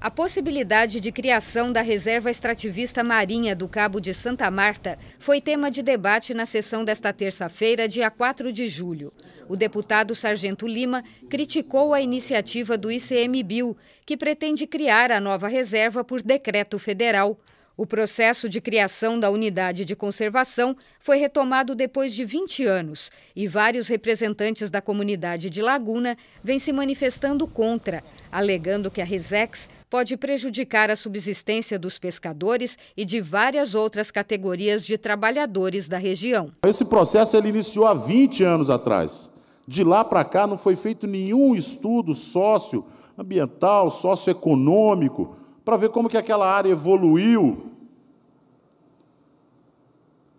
A possibilidade de criação da Reserva Extrativista Marinha do Cabo de Santa Marta foi tema de debate na sessão desta terça-feira, dia 4 de julho. O deputado Sargento Lima criticou a iniciativa do ICMBio, que pretende criar a nova reserva por decreto federal. O processo de criação da unidade de conservação foi retomado depois de 20 anos e vários representantes da comunidade de Laguna vêm se manifestando contra, alegando que a Resex pode prejudicar a subsistência dos pescadores e de várias outras categorias de trabalhadores da região. Esse processo ele iniciou há 20 anos atrás. De lá para cá não foi feito nenhum estudo socioambiental, socioeconômico, para ver como que aquela área evoluiu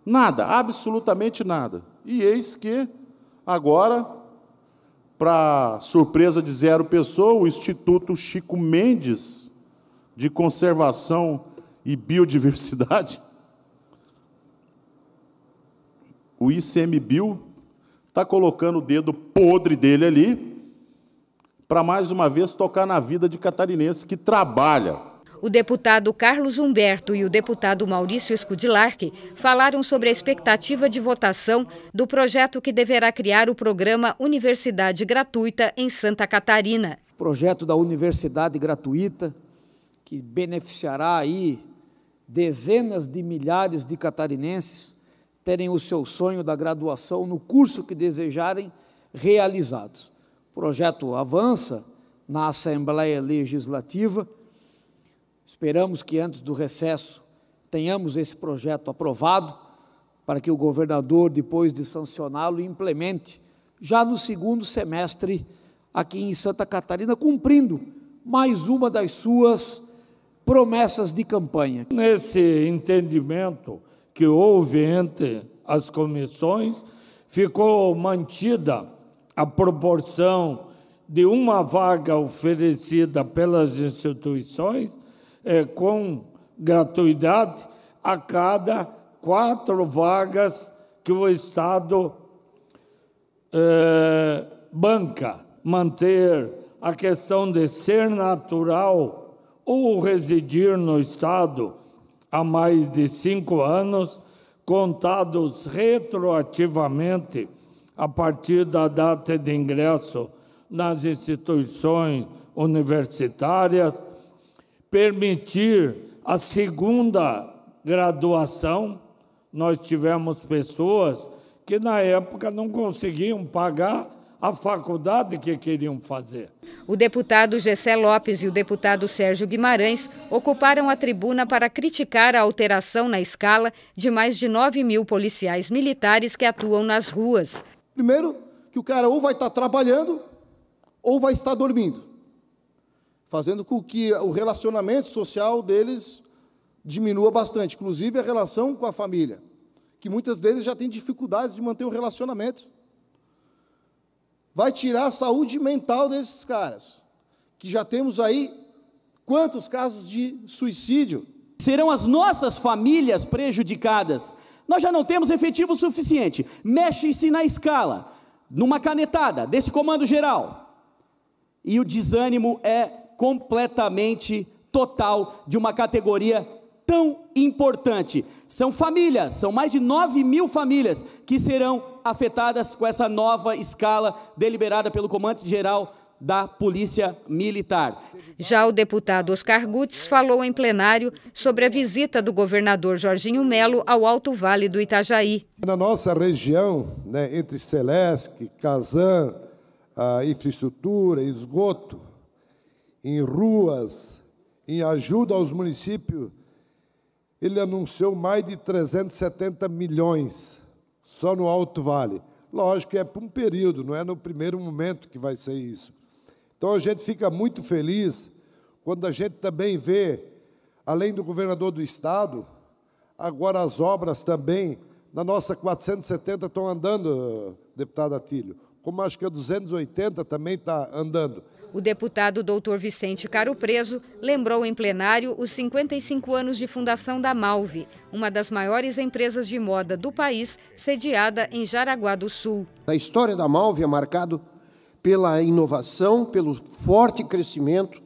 Nada, absolutamente nada. E eis que, agora, para surpresa de zero pessoa, o Instituto Chico Mendes de Conservação e Biodiversidade, o ICMBio, está colocando o dedo podre dele ali para mais uma vez tocar na vida de catarinense que trabalha o deputado Carlos Humberto e o deputado Maurício Scudilarque falaram sobre a expectativa de votação do projeto que deverá criar o programa Universidade Gratuita em Santa Catarina. O projeto da Universidade Gratuita, que beneficiará aí dezenas de milhares de catarinenses terem o seu sonho da graduação no curso que desejarem realizados. O projeto avança na Assembleia Legislativa Esperamos que antes do recesso tenhamos esse projeto aprovado, para que o governador, depois de sancioná-lo, implemente já no segundo semestre aqui em Santa Catarina, cumprindo mais uma das suas promessas de campanha. Nesse entendimento que houve entre as comissões, ficou mantida a proporção de uma vaga oferecida pelas instituições é, com gratuidade a cada quatro vagas que o Estado é, banca. Manter a questão de ser natural ou residir no Estado há mais de cinco anos, contados retroativamente a partir da data de ingresso nas instituições universitárias permitir a segunda graduação. Nós tivemos pessoas que na época não conseguiam pagar a faculdade que queriam fazer. O deputado Gessé Lopes e o deputado Sérgio Guimarães ocuparam a tribuna para criticar a alteração na escala de mais de 9 mil policiais militares que atuam nas ruas. Primeiro, que o cara ou vai estar trabalhando ou vai estar dormindo fazendo com que o relacionamento social deles diminua bastante, inclusive a relação com a família, que muitas deles já têm dificuldades de manter o um relacionamento. Vai tirar a saúde mental desses caras, que já temos aí quantos casos de suicídio. Serão as nossas famílias prejudicadas. Nós já não temos efetivo suficiente. Mexe-se na escala, numa canetada desse comando geral. E o desânimo é completamente total de uma categoria tão importante. São famílias, são mais de 9 mil famílias que serão afetadas com essa nova escala deliberada pelo comandante geral da Polícia Militar. Já o deputado Oscar Guts falou em plenário sobre a visita do governador Jorginho Melo ao Alto Vale do Itajaí. Na nossa região, né, entre Celesc, a infraestrutura, esgoto, em ruas, em ajuda aos municípios, ele anunciou mais de 370 milhões só no Alto Vale. Lógico que é para um período, não é no primeiro momento que vai ser isso. Então a gente fica muito feliz quando a gente também vê, além do governador do estado, agora as obras também, na nossa 470 estão andando, eh, deputado Atílio como acho que é a 280 também está andando. O deputado doutor Vicente Caro Preso lembrou em plenário os 55 anos de fundação da Malve, uma das maiores empresas de moda do país, sediada em Jaraguá do Sul. A história da Malve é marcada pela inovação, pelo forte crescimento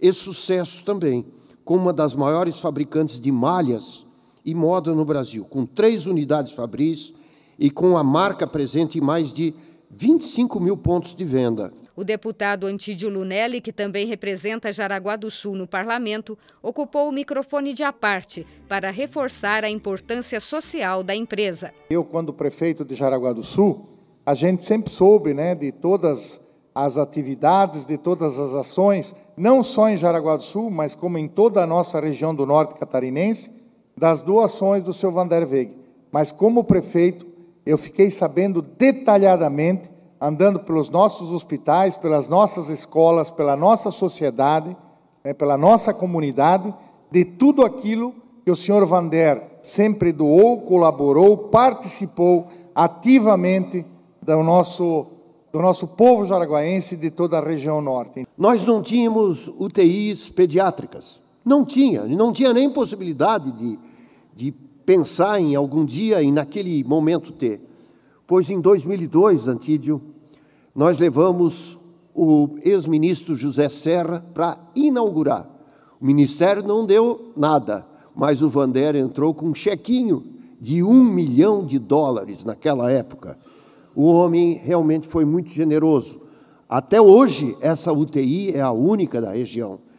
e sucesso também, como uma das maiores fabricantes de malhas e moda no Brasil, com três unidades fabris e com a marca presente em mais de 25 mil pontos de venda. O deputado Antídio Lunelli, que também representa Jaraguá do Sul no parlamento, ocupou o microfone de aparte para reforçar a importância social da empresa. Eu, quando prefeito de Jaraguá do Sul, a gente sempre soube né, de todas as atividades, de todas as ações, não só em Jaraguá do Sul, mas como em toda a nossa região do norte catarinense, das doações do seu Vander Mas como prefeito, eu fiquei sabendo detalhadamente, andando pelos nossos hospitais, pelas nossas escolas, pela nossa sociedade, né, pela nossa comunidade, de tudo aquilo que o senhor Vander sempre doou, colaborou, participou ativamente do nosso, do nosso povo jaraguaense de toda a região norte. Nós não tínhamos UTIs pediátricas. Não tinha, não tinha nem possibilidade de, de pensar em algum dia e naquele momento ter. Pois em 2002, Antídio, nós levamos o ex-ministro José Serra para inaugurar. O ministério não deu nada, mas o Vander entrou com um chequinho de um milhão de dólares naquela época. O homem realmente foi muito generoso. Até hoje, essa UTI é a única da região.